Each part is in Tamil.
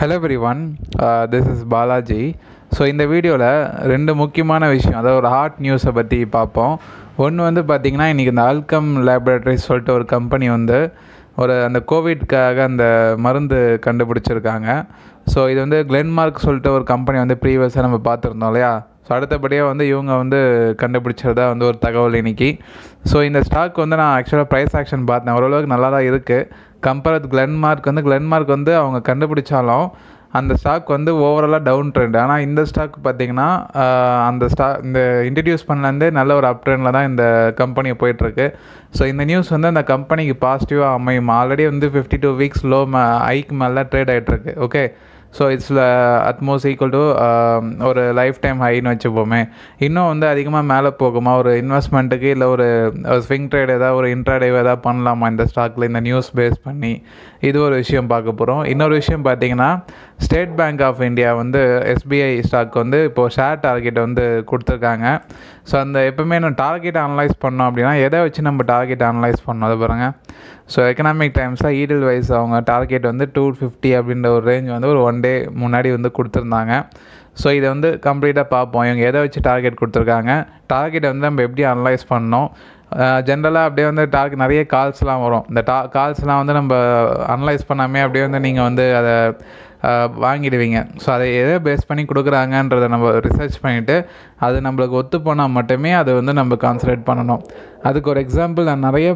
hello everyone this is Balaji so இந்த வீடியோவில் ரெண்டு முக்கியமான விஷயம் அதாவது ஒரு ஹாட் நியூஸை பற்றி பார்ப்போம் ஒன்று வந்து பார்த்திங்கன்னா இன்றைக்கி இந்த ஆல்கம் லேப்ரேட்டரிஸ் சொல்லிட்டு ஒரு கம்பெனி வந்து ஒரு அந்த கோவிட்காக அந்த மருந்து கண்டுபிடிச்சிருக்காங்க ஸோ இது வந்து கிளென்மார்க் சொல்லிட்டு ஒரு கம்பெனி வந்து ப்ரீவியஸாக நம்ம பார்த்துருந்தோம் இல்லையா ஸோ அடுத்தபடியாக வந்து இவங்க வந்து கண்டுபிடிச்சதா வந்து ஒரு தகவல் இன்றைக்கி ஸோ இந்த ஸ்டாக் வந்து நான் ஆக்சுவலாக ப்ரைஸ் ஆக்ஷன் பார்த்தேன் ஓரளவுக்கு நல்லா தான் இருக்குது கம்பேர் கிளென்மார்க் வந்து கிளென்மார்க் வந்து அவங்க கண்டுபிடிச்சாலும் அந்த ஸ்டாக் வந்து ஓவராலாக டவுன் ட்ரெண்ட் ஆனால் இந்த ஸ்டாக் பார்த்திங்கன்னா அந்த ஸ்டாக் இந்த இன்ட்ரடியூஸ் பண்ணலேருந்தே நல்ல ஒரு அப் ட்ரெண்டில் தான் இந்த கம்பெனி போயிட்டுருக்கு ஸோ இந்த நியூஸ் வந்து அந்த கம்பெனிக்கு பாசிட்டிவாக அமையும் ஆல்ரெடி வந்து ஃபிஃப்டி டூ வீக்ஸ் லோ மே ஐக்கு மேலே ட்ரேட் ஆகிட்டுருக்கு okay so it's almost equal to ஒரு லைஃப் டைம் ஹைன்னு வச்சுப்போமே இன்னும் வந்து அதிகமாக மேலே போகுமா ஒரு இன்வெஸ்ட்மெண்ட்டுக்கு இல்லை ஒரு ஸ்விங் ட்ரேட் ஏதாவது ஒரு இன்ட்ராடைவ் ஏதாவது பண்ணலாமா இந்த ஸ்டாக்கில் இந்த நியூஸ் பேஸ் பண்ணி இது ஒரு விஷயம் பார்க்க போகிறோம் இன்னொரு விஷயம் பார்த்தீங்கன்னா ஸ்டேட் பேங்க் ஆஃப் இந்தியா வந்து எஸ்பிஐ ஸ்டாக் வந்து இப்போது ஷேர் டார்கெட் வந்து கொடுத்துருக்காங்க ஸோ அந்த எப்போவுமே நான் டார்கெட் அனலைஸ் பண்ணோம் அப்படின்னா எதை வச்சு நம்ம டார்கெட் அனலைஸ் பண்ணோம் அதை பாருங்கள் ஸோ எக்கனாமிக் டைம்ஸில் ஈடில் வைஸ் அவங்க டார்கெட் வந்து டூ ஃபிஃப்டி அப்படின்ற ஒரு ரேஞ்ச் வந்து ஒரு ஒன் டே முன்னாடி வந்து கொடுத்துருந்தாங்க ஸோ இதை வந்து கம்ப்ளீட்டாக பார்ப்போம் இவங்க எதை வச்சு டார்கெட் கொடுத்துருக்காங்க டார்கெட்டை வந்து நம்ம எப்படி அனலைஸ் பண்ணோம் ஜென்ரலாக அப்படியே வந்து டார்கெட் நிறைய கால்ஸ்லாம் வரும் இந்த டா கால்ஸ்லாம் வந்து நம்ம அனலைஸ் பண்ணாமே அப்படியே வந்து நீங்கள் வந்து அதை வாங்கிடுவீங்க ஸோ அதை எதை பேஸ் பண்ணி கொடுக்குறாங்கன்றத நம்ம ரிசர்ச் பண்ணிவிட்டு அது நம்மளுக்கு ஒத்து போனால் மட்டுமே அதை வந்து நம்ம கான்சன்ட்ரேட் பண்ணணும் அதுக்கு ஒரு எக்ஸாம்பிள் நான் நிறைய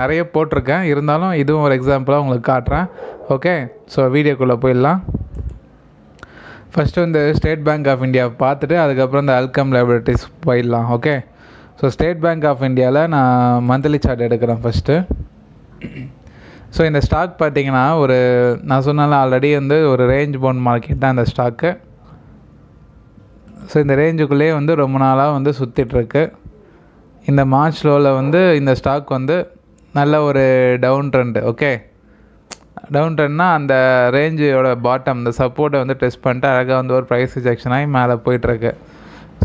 நிறைய போட்டிருக்கேன் இருந்தாலும் இதுவும் ஒரு எக்ஸாம்பிளாக உங்களுக்கு காட்டுறேன் ஓகே ஸோ வீடியோக்குள்ளே போயிடலாம் ஃபஸ்ட்டு இந்த ஸ்டேட் பேங்க் ஆஃப் இந்தியா பார்த்துட்டு அதுக்கப்புறம் இந்த அல்கம் லைப்ரட்டிஸ் போயிடலாம் okay so State Bank of இந்தியாவில் நான் மந்த்லி சார்ட் எடுக்கிறேன் ஃபஸ்ட்டு ஸோ இந்த ஸ்டாக் பார்த்திங்கன்னா ஒரு நான் சொன்னால ஆல்ரெடி வந்து ஒரு ரேஞ்ச் போன் மார்க்கெட் தான் இந்த ஸ்டாக்கு ஸோ இந்த ரேஞ்சுக்குள்ளேயே வந்து ரொம்ப நாளாக வந்து சுற்றிட்டுருக்கு இந்த மார்ச் லோவில் வந்து இந்த ஸ்டாக் வந்து நல்ல ஒரு டவுன் ட்ரெண்டு ஓகே டவுன் ட்ரெண்ட்னா அந்த ரேஞ்சோட பாட்டம் இந்த சப்போர்ட்டை வந்து டெஸ்ட் பண்ணிட்டு அழகாக வந்து ஒரு ப்ரைஸ் ரிஜெக்ஷன் ஆகி மேலே போயிட்டுருக்கு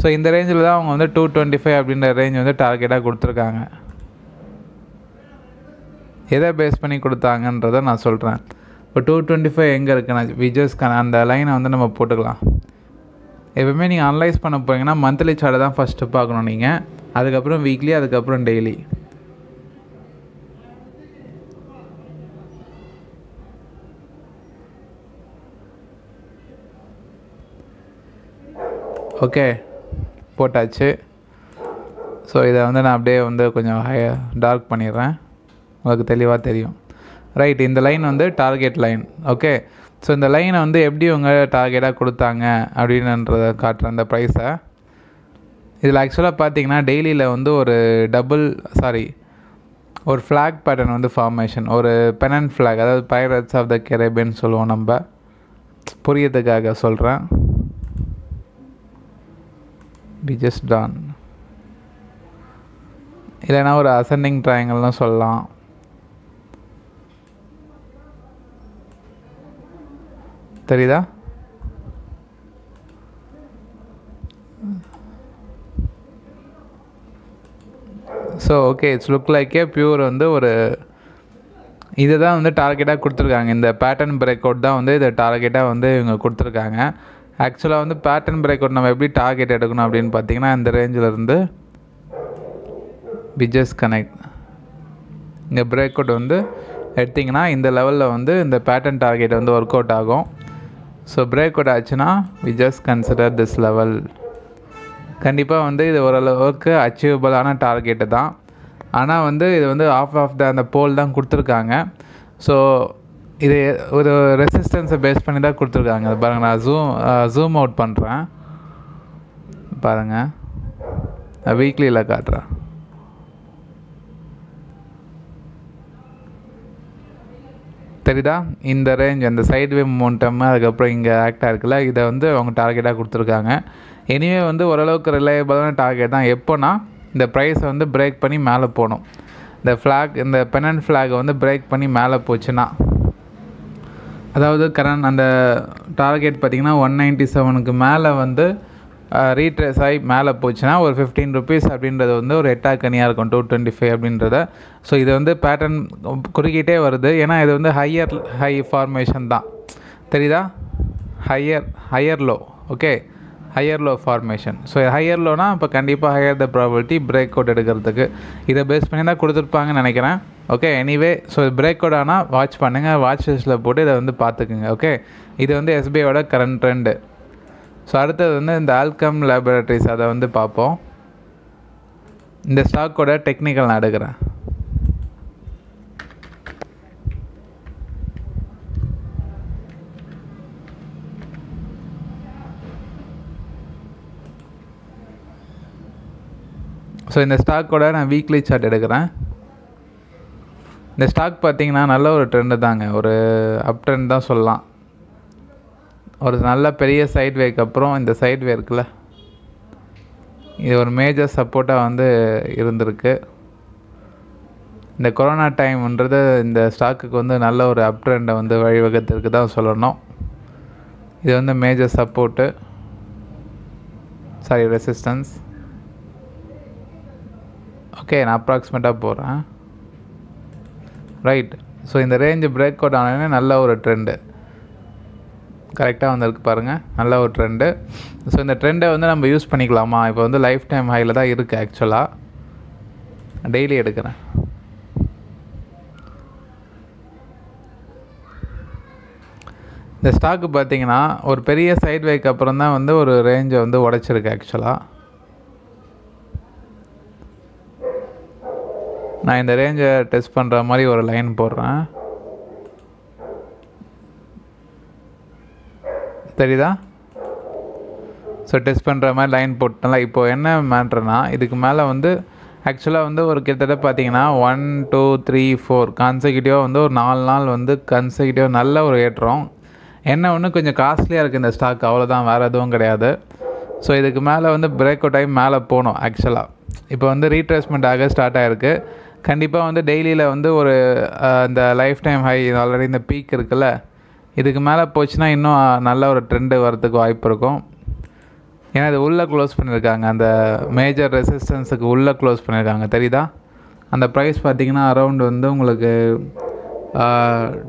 ஸோ இந்த ரேஞ்சில் தான் அவங்க வந்து டூ டுவெண்ட்டி ஃபைவ் அப்படின்ற ரேஞ்ச் வந்து டார்கெட்டாக கொடுத்துருக்காங்க எதை பேஸ் பண்ணி கொடுத்தாங்கன்றத நான் சொல்கிறேன் இப்போ டூ டுவெண்ட்டி ஃபைவ் எங்கே இருக்குண்ணா விஜய்ஸ்க்கான அந்த லைனை வந்து நம்ம போட்டுக்கலாம் எப்பவுமே நீங்கள் அனலைஸ் பண்ண போகிறீங்கன்னா மந்த்லி சார்ட்டை தான் ஃபஸ்ட்டு பார்க்கணும் நீங்கள் அதுக்கப்புறம் வீக்லி அதுக்கப்புறம் டெய்லி ஓகே போட்டாச்சு ஸோ இதை வந்து நான் அப்படியே வந்து கொஞ்சம் ஹை டார்க் பண்ணிடுறேன் உங்களுக்கு தெளிவாக தெரியும் ரைட் இந்த லைன் வந்து டார்கெட் லைன் ஓகே ஸோ இந்த லைனை வந்து எப்படி இவங்க டார்கெட்டாக கொடுத்தாங்க அப்படின்றத காட்டுற அந்த ப்ரைஸை இதில் ஆக்சுவலாக பார்த்தீங்கன்னா டெய்லியில் வந்து ஒரு டபுள் சாரி ஒரு ஃப்ளாக் பேட்டர்ன் வந்து ஃபார்மேஷன் ஒரு பெனன் ஃப்ளாக் அதாவது பைரட்ஸ் ஆஃப் த கெரேபியன் சொல்லுவோம் நம்ம புரியதுக்காக சொல்கிறேன் வி ஜஸ்ட் டான் இல்லைனா ஒரு அசன்டிங் ட்ரையாங்கல்னு சொல்லலாம் தெரியுதா ஸோ ஓகே இட்ஸ் லுக் லைக்கே பியூர் வந்து ஒரு இதை தான் வந்து டார்கெட்டாக கொடுத்துருக்காங்க இந்த பேட்டர்ன் பிரேக் அவுட் தான் வந்து இதை டார்கெட்டாக வந்து இவங்க கொடுத்துருக்காங்க ஆக்சுவலாக வந்து பேட்டர்ன் பிரேக் அவுட் நம்ம எப்படி டார்கெட் எடுக்கணும் அப்படின்னு பார்த்தீங்கன்னா இந்த ரேஞ்சில் இருந்து பிஜஸ் கனெக்ட் இங்கே பிரேக் அவுட் வந்து எடுத்திங்கன்னா இந்த லெவலில் வந்து இந்த பேட்டர்ன் டார்கெட் வந்து ஒர்க் அவுட் ஆகும் ஸோ பிரேக் அவுட் ஆச்சுன்னா we just consider this level கண்டிப்பாக வந்து இது ஓரளவுக்கு அச்சீவபிளான டார்கெட்டு தான் ஆனால் வந்து இது வந்து ஆஃப் ஆஃப் த அந்த போல் தான் கொடுத்துருக்காங்க ஸோ இது ஒரு ரெசிஸ்டன்ஸை பேஸ் பண்ணி தான் கொடுத்துருக்காங்க பாருங்கள் நான் ஜூம் ஜூம் அவுட் பண்ணுறேன் பாருங்கள் நான் வீக்லியில் காட்டுறேன் தெரியுதா இந்த ரேஞ்ச் அந்த வே மொமெண்டம் அதுக்கப்புறம் இங்கே ஆக்டாக இருக்குல்ல இதை வந்து அவங்க டார்கெட்டாக கொடுத்துருக்காங்க எனிவே வந்து ஓரளவுக்கு ரிலையபிளான டார்கெட் தான் எப்போனா இந்த ப்ரைஸை வந்து பிரேக் பண்ணி மேலே போகணும் இந்த ஃப்ளாக் இந்த பெனன் ஃப்ளாகை வந்து பிரேக் பண்ணி மேலே போச்சுன்னா அதாவது கரண்ட் அந்த டார்கெட் பார்த்திங்கன்னா ஒன் நைன்ட்டி செவனுக்கு மேலே வந்து ரீட்ரேஸ் ஆகி மேலே போச்சுன்னா ஒரு ஃபிஃப்டீன் ருபீஸ் அப்படின்றது வந்து ஒரு எட்டா கனியாக இருக்கும் டூ டுவெண்ட்டி ஃபைவ் அப்படின்றத ஸோ இது வந்து பேட்டர்ன் குறுக்கிட்டே வருது ஏன்னா இது வந்து ஹையர் ஹை ஃபார்மேஷன் தான் தெரியுதா higher higher low okay higher low formation so higher லோனால் இப்போ கண்டிப்பாக higher the probability break out எடுக்கிறதுக்கு இதை பேஸ் பண்ணி தான் கொடுத்துருப்பாங்கன்னு நினைக்கிறேன் okay anyway so break out ஆனால் வாட்ச் பண்ணுங்கள் வாட்ச் லிஸ்ட்டில் போட்டு இதை வந்து பார்த்துக்குங்க ஓகே இது வந்து எஸ்பிஐயோட கரண்ட் ட்ரெண்டு ஸோ அடுத்தது வந்து இந்த ஆல்கம் லேபரட்டரிஸ் அதை வந்து பார்ப்போம் இந்த ஸ்டாக்கோட டெக்னிக்கல் நான் எடுக்கிறேன் ஸோ இந்த ஸ்டாக்கோட நான் வீக்லி சார்ட் எடுக்கிறேன் இந்த ஸ்டாக் பார்த்தீங்கன்னா நல்ல ஒரு ட்ரெண்டு தாங்க ஒரு அப் ட்ரெண்ட் தான் சொல்லலாம் ஒரு நல்ல பெரிய சைட் வேக்கு அப்புறம் இந்த சைட் வே இருக்குல்ல இது ஒரு மேஜர் சப்போர்ட்டாக வந்து இருந்திருக்கு இந்த கொரோனா டைம்ன்றது இந்த ஸ்டாக்குக்கு வந்து நல்ல ஒரு அப் ட்ரெண்டை வந்து வழிவகுத்திருக்கு தான் சொல்லணும் இது வந்து major support sorry resistance okay நான் அப்ராக்சிமேட்டாக போகிறேன் ரைட் ஸோ இந்த ரேஞ்சு பிரேக் அவுட் ஆனோடனே நல்ல ஒரு ட்ரெண்டு கரெக்டாக வந்திருக்கு பாருங்கள் நல்ல ஒரு ட்ரெண்டு ஸோ இந்த ட்ரெண்டை வந்து நம்ம யூஸ் பண்ணிக்கலாமா இப்போ வந்து லைஃப் டைம் ஹையில் தான் இருக்குது ஆக்சுவலாக டெய்லி எடுக்கிறேன் இந்த ஸ்டாக்கு பார்த்தீங்கன்னா ஒரு பெரிய சைட் வேக்கு அப்புறம் தான் வந்து ஒரு ரேஞ்சை வந்து உடைச்சிருக்கு ஆக்சுவலாக நான் இந்த ரேஞ்சை டெஸ்ட் பண்ணுற மாதிரி ஒரு லைன் போடுறேன் தெரியுதா ஸோ டெஸ்ட் பண்ணுற மாதிரி லைன் போட்டல இப்போ என்ன மேட்ருனா இதுக்கு மேலே வந்து ஆக்சுவலாக வந்து ஒரு கிட்டத்தட்ட பார்த்தீங்கன்னா ஒன் டூ த்ரீ ஃபோர் கன்செக்யூட்டிவாக வந்து ஒரு நாலு நாள் வந்து கன்செக்யூட்டிவ் நல்ல ஒரு ஏற்றம் என்ன ஒன்று கொஞ்சம் காஸ்ட்லியாக இருக்குது இந்த ஸ்டாக் அவ்வளோதான் வேறு எதுவும் கிடையாது ஸோ இதுக்கு மேலே வந்து பிரேக் அவுட் டைம் மேலே போகணும் ஆக்சுவலாக இப்போ வந்து ரீட்ரேஸ்மெண்ட் ஆக ஸ்டார்ட் ஆகிருக்கு கண்டிப்பாக வந்து டெய்லியில் வந்து ஒரு இந்த லைஃப் டைம் ஹை ஆல்ரெடி இந்த பீக் இருக்குல்ல இதுக்கு மேலே போச்சுன்னா இன்னும் நல்ல ஒரு ட்ரெண்டு வரதுக்கு வாய்ப்பு இருக்கும் ஏன்னா இது உள்ளே க்ளோஸ் பண்ணியிருக்காங்க அந்த மேஜர் ரெசிஸ்டன்ஸுக்கு உள்ளே க்ளோஸ் பண்ணியிருக்காங்க தெரியுதா அந்த ப்ரைஸ் பார்த்திங்கன்னா அரௌண்ட் வந்து உங்களுக்கு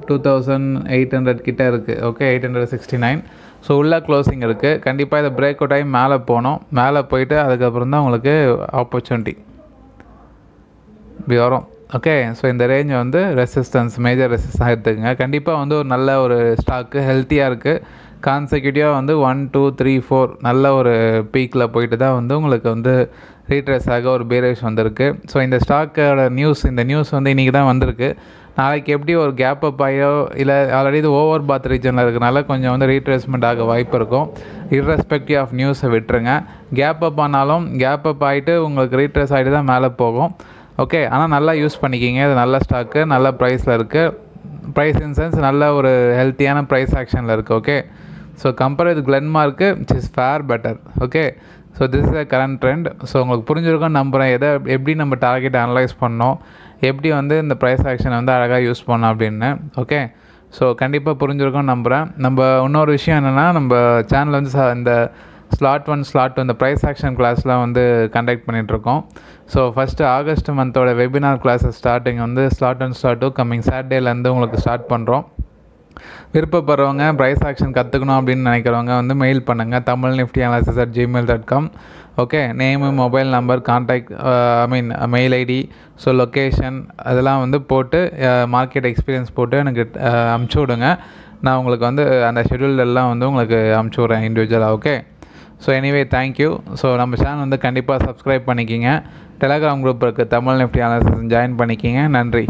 டூ தௌசண்ட் எயிட் ஹண்ட்ரட் கிட்டே இருக்குது okay eight hundred sixty nine so உள்ளே க்ளோஸிங் இருக்குது கண்டிப்பாக இதை பிரேக் அவுட் ஆகி மேலே போகணும் மேலே போயிட்டு அதுக்கப்புறம் தான் உங்களுக்கு ஆப்பர்ச்சுனிட்டி இப்படி வரும் ஓகே ஸோ இந்த ரேஞ்சை வந்து ரெசிஸ்டன்ஸ் மேஜர் ரெசிஸ்டன்ஸாக எடுத்துக்கோங்க கண்டிப்பாக வந்து ஒரு நல்ல ஒரு ஸ்டாக்கு ஹெல்த்தியாக இருக்குது கான்செக்யூட்டிவாக வந்து ஒன் டூ த்ரீ ஃபோர் நல்ல ஒரு பீக்கில் போயிட்டு தான் வந்து உங்களுக்கு வந்து ரீட்ரெஸ் ஆக ஒரு பேரேஜ் வந்திருக்கு ஸோ இந்த ஸ்டாக்கோட நியூஸ் இந்த நியூஸ் வந்து இன்றைக்கி தான் வந்திருக்கு நாளைக்கு எப்படி ஒரு கேப் அப் ஆகியோ இல்லை ஆல்ரெடி இது ஓவர் பாத் ரீஜனில் இருக்கிறனால கொஞ்சம் வந்து ரீட்ரேஸ்மெண்ட் ஆக வாய்ப்பு இருக்கும் இர்ரெஸ்பெக்டிவ் ஆஃப் நியூஸை விட்டுருங்க கேப் அப் ஆனாலும் கேப் அப் ஆகிட்டு உங்களுக்கு ரீட்ரெஸ் ஆகிட்டு தான் மேலே போகும் ஓகே ஆனால் நல்லா யூஸ் பண்ணிக்கிங்க இது நல்ல ஸ்டாக்கு நல்ல ப்ரைஸில் இருக்குது ப்ரைஸ் இன் சென்ஸ் நல்ல ஒரு ஹெல்த்தியான ப்ரைஸ் ஆக்ஷனில் இருக்குது okay so compare with Glenmark it's is fair better okay so this is a current trend so உங்களுக்கு புரிஞ்சிருக்கோன்னு நம்புகிறேன் எதை எப்படி நம்ம டார்கெட் அனலைஸ் பண்ணோம் எப்படி வந்து இந்த ப்ரைஸ் ஆக்ஷனை வந்து அழகாக யூஸ் பண்ணோம் அப்படின்னு ஓகே ஸோ கண்டிப்பாக புரிஞ்சிருக்கோன்னு நம்புகிறேன் நம்ம இன்னொரு விஷயம் என்னென்னா நம்ம சேனல் வந்து இந்த ஸ்லாட் ஒன் ஸ்லாட் டூ இந்த ப்ரைஸ் ஆக்ஷன் கிளாஸ்லாம் வந்து கண்டக்ட் பண்ணிகிட்ருக்கோம் ஸோ ஃபஸ்ட்டு ஆகஸ்ட் மந்தோட வெபினார் கிளாஸஸ் ஸ்டார்டிங் வந்து slot one slot two coming சாட்டர்டேலேருந்து உங்களுக்கு ஸ்டார்ட் பண்ணுறோம் விருப்பப்படுறவங்க ப்ரைஸ் ஆக்ஷன் கற்றுக்கணும் அப்படின்னு நினைக்கிறவங்க வந்து மெயில் பண்ணுங்கள் Tamil nifty analysis at Gmail dot com okay name mobile number contact I mean mail ID so location அதெல்லாம் வந்து போட்டு மார்க்கெட் uh, எக்ஸ்பீரியன்ஸ் போட்டு எனக்கு uh, அமுச்சு விடுங்க நான் உங்களுக்கு வந்து அந்த ஷெடியூல் எல்லாம் வந்து உங்களுக்கு அமுச்சு விட்றேன் இண்டிவிஜுவலாக okay so anyway thank you so நம்ம சேனல் வந்து கண்டிப்பாக சப்ஸ்கிரைப் பண்ணிக்கிங்க டெலகிராம் குரூப் இருக்குது தமிழ் நிஃப்டி அனாலிசிஸ் ஜாயின் பண்ணிக்கிங்க நன்றி